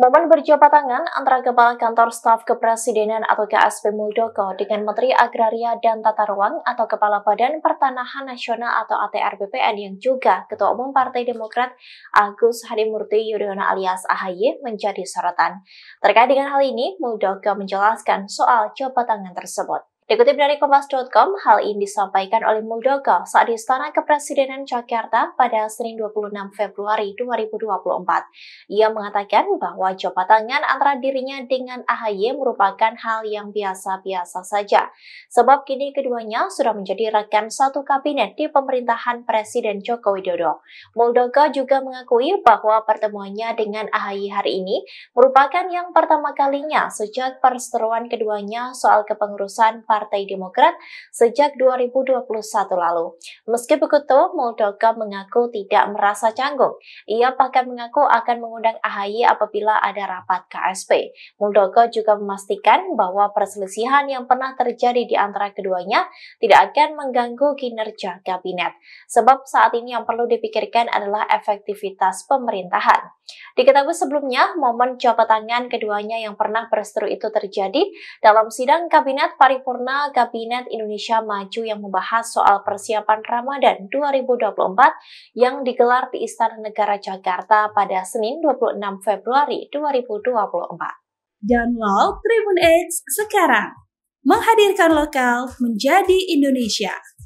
Momen berjabat tangan antara Kepala Kantor Staf Kepresidenan atau KSP Muldoko dengan Menteri Agraria dan Tata Ruang atau Kepala Badan Pertanahan Nasional atau ATR BPN yang juga Ketua Umum Partai Demokrat Agus Harimurti Yudhoyono alias AHY menjadi sorotan. Terkait dengan hal ini, Muldoko menjelaskan soal jabat tangan tersebut. Dikutip dari Kompas.com, hal ini disampaikan oleh Muldoko saat di Istana Kepresidenan Jakarta pada Senin 26 Februari 2024. Ia mengatakan bahwa jabat tangan antara dirinya dengan AHY merupakan hal yang biasa-biasa saja, sebab kini keduanya sudah menjadi rekan satu kabinet di pemerintahan Presiden Joko Widodo. Muldoko juga mengakui bahwa pertemuannya dengan AHY hari ini merupakan yang pertama kalinya sejak perseteruan keduanya soal kepengurusan partai Partai Demokrat sejak 2021 lalu. Meski begitu, Muldoko mengaku tidak merasa canggung. Ia bahkan mengaku akan mengundang AHY apabila ada rapat KSP. Muldoko juga memastikan bahwa perselisihan yang pernah terjadi di antara keduanya tidak akan mengganggu kinerja kabinet. Sebab saat ini yang perlu dipikirkan adalah efektivitas pemerintahan. Diketahui sebelumnya, momen jabat tangan keduanya yang pernah berseteru itu terjadi dalam sidang Kabinet Paripurna paripurna Kabinet Indonesia Maju yang membahas soal persiapan Ramadan 2024 yang digelar di Istana Negara Jakarta pada Senin 26 Februari 2024. Download Tribun X sekarang. Menghadirkan lokal menjadi Indonesia.